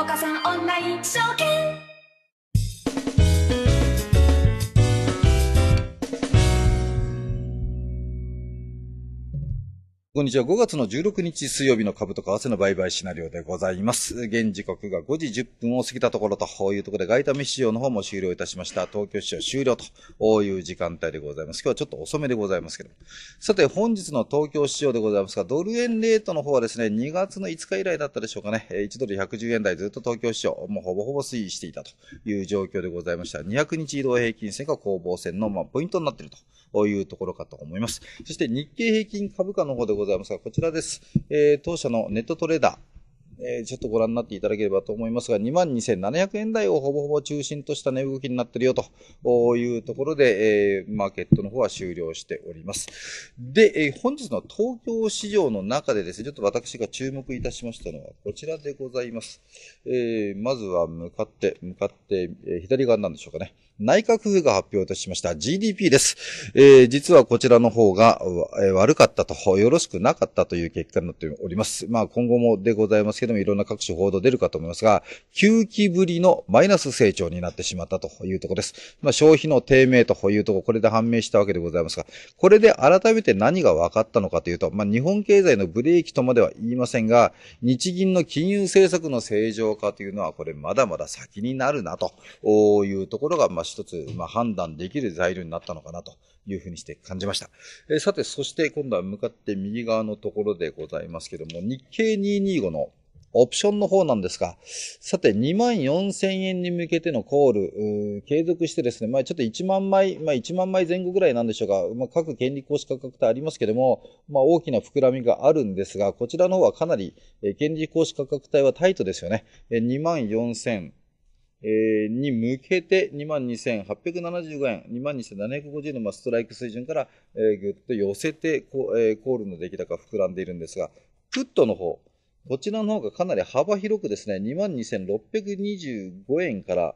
岡さんオンライン証券こんにちは。5月の16日水曜日の株と為替の売買シナリオでございます。現時刻が5時10分を過ぎたところというところで、外為市場の方も終了いたしました。東京市場終了という時間帯でございます。今日はちょっと遅めでございますけどさて、本日の東京市場でございますが、ドル円レートの方はですね、2月の5日以来だったでしょうかね。1ドル110円台ずっと東京市場、もうほぼほぼ推移していたという状況でございました。200日移動平均線が攻防線の、まあ、ポイントになっているというところかと思います。そして日経平均株価の方でございます。ざいますが、こちらです。えー、当社のネットトレーダー。えー、ちょっとご覧になっていただければと思いますが、22,700円台をほぼほぼ中心とした値動きになってるよというところで、えー、マーケットの方は終了しております。で、えー、本日の東京市場の中でですね、ちょっと私が注目いたしましたのはこちらでございます。えまずは向かって、向かって、え左側なんでしょうかね。内閣府が発表いたしました GDP です。えー、実はこちらの方が、えー、悪かったと、よろしくなかったという結果になっております。まあ今後もでございますけども、いろんな各種報道出るかと思いますが、9期ぶりのマイナス成長になってしまったというところです。まあ消費の低迷というところ、これで判明したわけでございますが、これで改めて何が分かったのかというと、まあ日本経済のブレーキとまでは言いませんが、日銀の金融政策の正常化というのは、これまだまだ先になるなというところが、まあ一つ、まあ、判断できる材料になったのかなというふうにして感じました。えー、さて、そして今度は向かって右側のところでございますけども、日経225のオプションの方なんですが、さて、2万4000円に向けてのコールー、継続してですね、まあちょっと1万枚、まあ1万枚前後ぐらいなんでしょうが、まあ各権利行使価格帯ありますけども、まあ大きな膨らみがあるんですが、こちらの方はかなり、えー、権利行使価格帯はタイトですよね。えー、2万4000、えに向けて22,875円、22,750円のまあストライク水準から、えぐっと寄せてこ、えコールの出来高膨らんでいるんですが、プットの方、こちらの方がかなり幅広くですね、22,625円から、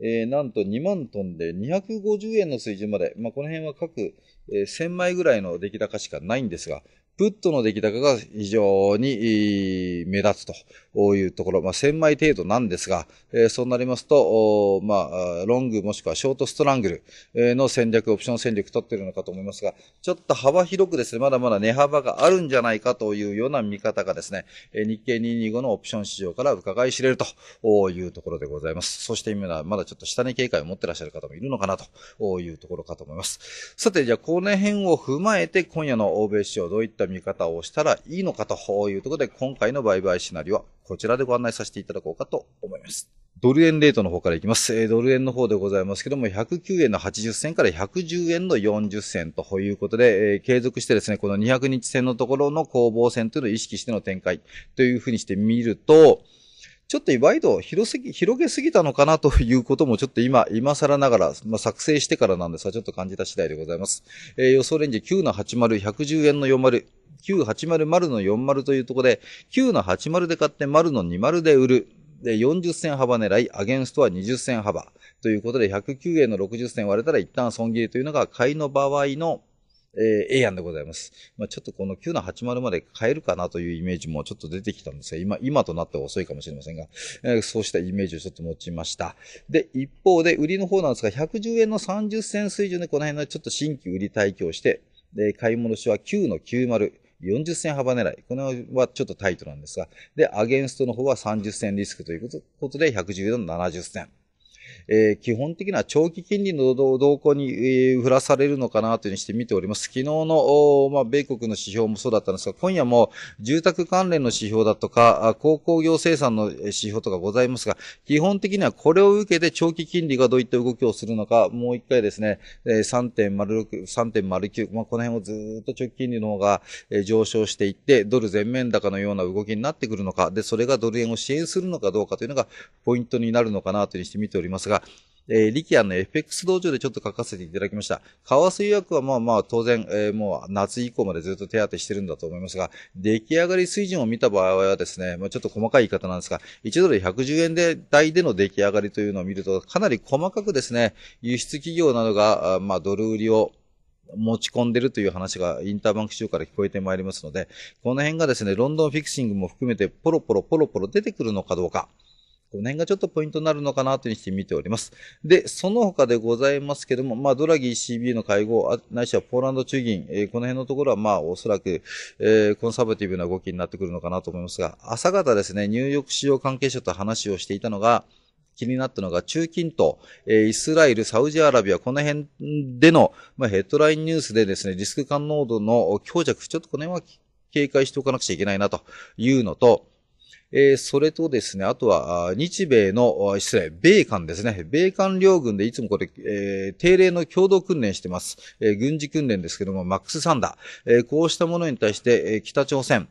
えなんと2万トンで250円の水準まで、まあ、この辺は各、え1000枚ぐらいの出来高しかないんですが、プットの出来高が非常に目立つというところ、まあ、1000枚程度なんですが、えー、そうなりますと、まあ、ロングもしくはショートストラングルの戦略、オプション戦略取っているのかと思いますが、ちょっと幅広くですね、まだまだ値幅があるんじゃないかというような見方がですね、日経225のオプション市場から伺い知れるというところでございます。そして今、はまだちょっと下値警戒を持ってらっしゃる方もいるのかなというところかと思います。さて、じゃあ、この辺を踏まえて今夜の欧米市場どういった見方をしたらいいのかというところで、今回の売買シナリオはこちらでご案内させていただこうかと思います。ドル円レートの方からいきます。えドル円の方でございますけども、109円の80銭から110円の40銭ということで、え継続してですね、この200日線のところの攻防戦というのを意識しての展開というふうにしてみると、ちょっとワイド広すぎ、広げすぎたのかなということもちょっと今、今更ながら、まあ、作成してからなんですが、ちょっと感じた次第でございます。えー、予想レンジ9の80、110円の40、9800の40というところで、9の80で買って0の20で売る。で、40銭幅狙い、アゲンストは20銭幅。ということで、109円の60銭割れたら一旦損切りというのが、買いの場合の、えー、やんでございます。まあ、ちょっとこの980まで変えるかなというイメージもちょっと出てきたんですが、今、今となっては遅いかもしれませんが、えー、そうしたイメージをちょっと持ちました。で、一方で、売りの方なんですが、110円の30銭水準でこの辺のちょっと新規売り退去をして、で、買い戻しは9の90。40銭幅狙い。こ辺はちょっとタイトなんですが、で、アゲンストの方は30銭リスクということで、110円の70銭。えー、基本的な長期金利の動向に、えー、振らされるのかなというふうにして見ております。昨日の、まあ、米国の指標もそうだったんですが、今夜も住宅関連の指標だとか、高工業生産の指標とかございますが、基本的にはこれを受けて長期金利がどういった動きをするのか、もう一回ですね、3.06、3.09、まあ、この辺をずっと長期金利の方が上昇していって、ドル全面高のような動きになってくるのか、で、それがドル円を支援するのかどうかというのがポイントになるのかなというふうにして見ておりますが、えー、リキアの FX 道場でちょっと書かせていただきました。為替予約はまあまあ当然、えー、もう夏以降までずっと手当てしてるんだと思いますが、出来上がり水準を見た場合はですね、まあ、ちょっと細かい言い方なんですが、1ドル110円で台での出来上がりというのを見ると、かなり細かくですね、輸出企業などが、あまあドル売りを持ち込んでるという話がインターバンク市場から聞こえてまいりますので、この辺がですね、ロンドンフィクシングも含めてポロポロポロポロ出てくるのかどうか。この辺がちょっとポイントになるのかなというふうにして見ております。で、その他でございますけども、まあ、ドラギー c b の会合、ないしはポーランド中銀、えー、この辺のところは、まあ、おそらく、えー、コンサバティブな動きになってくるのかなと思いますが、朝方ですね、ニューヨーク市場関係者と話をしていたのが、気になったのが中近東、えー、イスラエル、サウジアラビア、この辺での、まあ、ヘッドラインニュースでですね、リスク感濃度の強弱、ちょっとこの辺は警戒しておかなくちゃいけないなというのと、えー、それとですね、あとは、日米の、失礼、米韓ですね。米韓両軍でいつもこれ、えー、定例の共同訓練してます。えー、軍事訓練ですけども、マックスサンダー。えー、こうしたものに対して、えー、北朝鮮、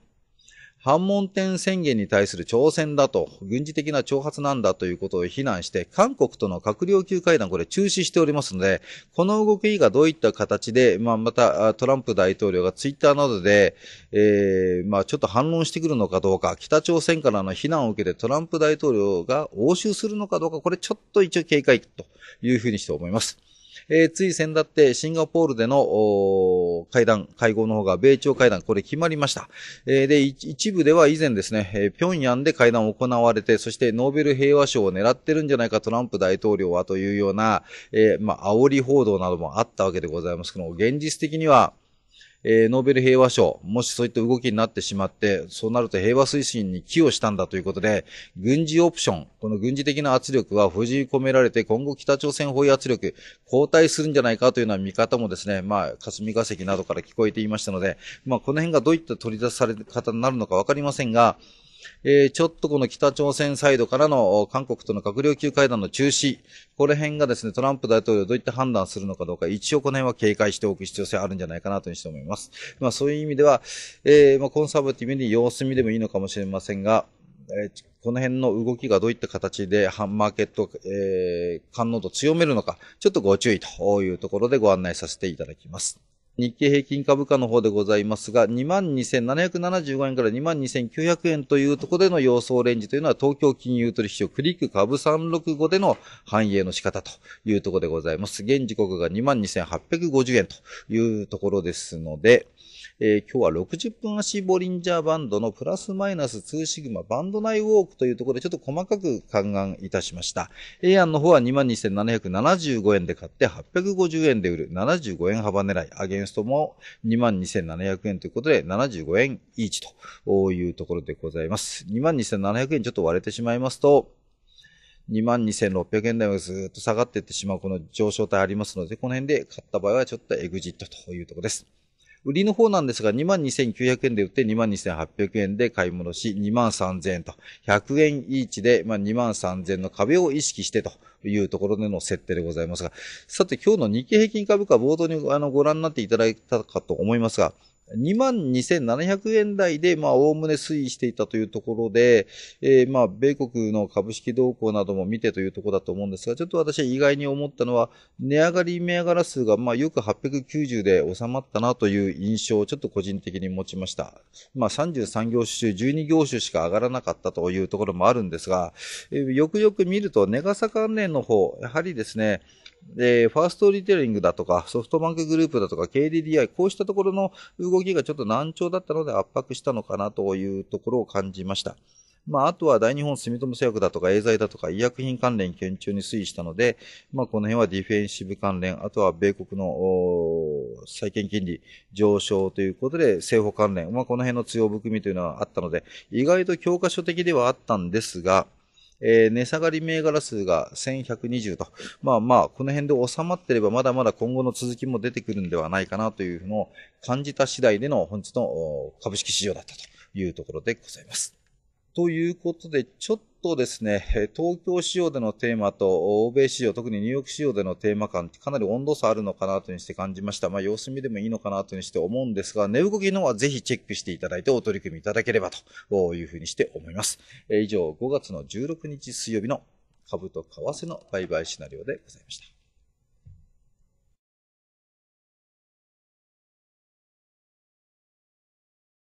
反問天宣言に対する挑戦だと、軍事的な挑発なんだということを非難して、韓国との閣僚級会談、これ中止しておりますので、この動きがどういった形で、まあ、またトランプ大統領がツイッターなどで、えー、まあ、ちょっと反論してくるのかどうか、北朝鮮からの非難を受けてトランプ大統領が応酬するのかどうか、これちょっと一応警戒というふうにして思います。えー、つい先だってシンガポールでの会談、会合の方が米朝会談、これ決まりました。えー、で、一部では以前ですね、えー、平壌で会談行われて、そしてノーベル平和賞を狙ってるんじゃないかトランプ大統領はというような、えー、まあ、煽り報道などもあったわけでございますけども、現実的には、えー、ノーベル平和賞、もしそういった動きになってしまって、そうなると平和推進に寄与したんだということで、軍事オプション、この軍事的な圧力は封じ込められて、今後北朝鮮包囲圧力、後退するんじゃないかというような見方もですね、まあ、霞が関などから聞こえていましたので、まあ、この辺がどういった取り出され方になるのかわかりませんが、えー、ちょっとこの北朝鮮サイドからの韓国との閣僚級会談の中止、これ辺がですね、トランプ大統領どういった判断するのかどうか、一応この辺は警戒しておく必要性あるんじゃないかなというふうに思います。まあそういう意味では、えー、まあコンサバティブに様子見でもいいのかもしれませんが、えー、この辺の動きがどういった形でハンマーケット、えー、感濃度強めるのか、ちょっとご注意というところでご案内させていただきます。日経平均株価の方でございますが、22,775円から22,900円というところでの様相レンジというのは東京金融取引所クリック株365での反映の仕方というところでございます。現時刻が22,850円というところですので、えー、今日は60分足ボリンジャーバンドのプラスマイナス2シグマバンド内ウォークというところでちょっと細かく勘案いたしました。A 案の方は22,775円で買って850円で売る75円幅狙い。スも22,700円ということで、75円イーチというところでございます。22,700円ちょっと割れてしまいますと、22,600円台がずっと下がっていってしまうこの上昇体ありますので、この辺で買った場合はちょっとエグジットというところです。売りの方なんですが、22,900円で売って22,800円で買い戻し、23,000円と、100円イーチで、まあ、23,000の壁を意識してというところでの設定でございますが、さて今日の日経平均株価冒頭にあのご覧になっていただいたかと思いますが、22,700円台で、まあ、おおむね推移していたというところで、えー、まあ、米国の株式動向なども見てというところだと思うんですが、ちょっと私は意外に思ったのは、値上がり上がら数が、まあ、よく890で収まったなという印象をちょっと個人的に持ちました。まあ、33業種中12業種しか上がらなかったというところもあるんですが、えー、よくよく見ると、ネガサ関連の方、やはりですね、で、ファーストリテイリングだとか、ソフトバンクグループだとか、KDDI、こうしたところの動きがちょっと難聴だったので圧迫したのかなというところを感じました。まあ、あとは大日本住友製薬だとか、エーザイだとか、医薬品関連研究に推移したので、まあ、この辺はディフェンシブ関連、あとは米国の債券金利上昇ということで、政府関連、まあ、この辺の強含みというのはあったので、意外と教科書的ではあったんですが、えー、値下がり銘柄数が1120と、まあまあ、この辺で収まってればまだまだ今後の続きも出てくるんではないかなというのを感じた次第での本日の株式市場だったというところでございます。ということで、ちょっとですね、東京市場でのテーマと欧米市場、特にニューヨーク市場でのテーマ感ってかなり温度差あるのかなというにして感じました。まあ様子見でもいいのかなというにして思うんですが、値動きの方はぜひチェックしていただいてお取り組みいただければというふうにして思います。以上、5月の16日水曜日の株と為替の売買シナリオでございました。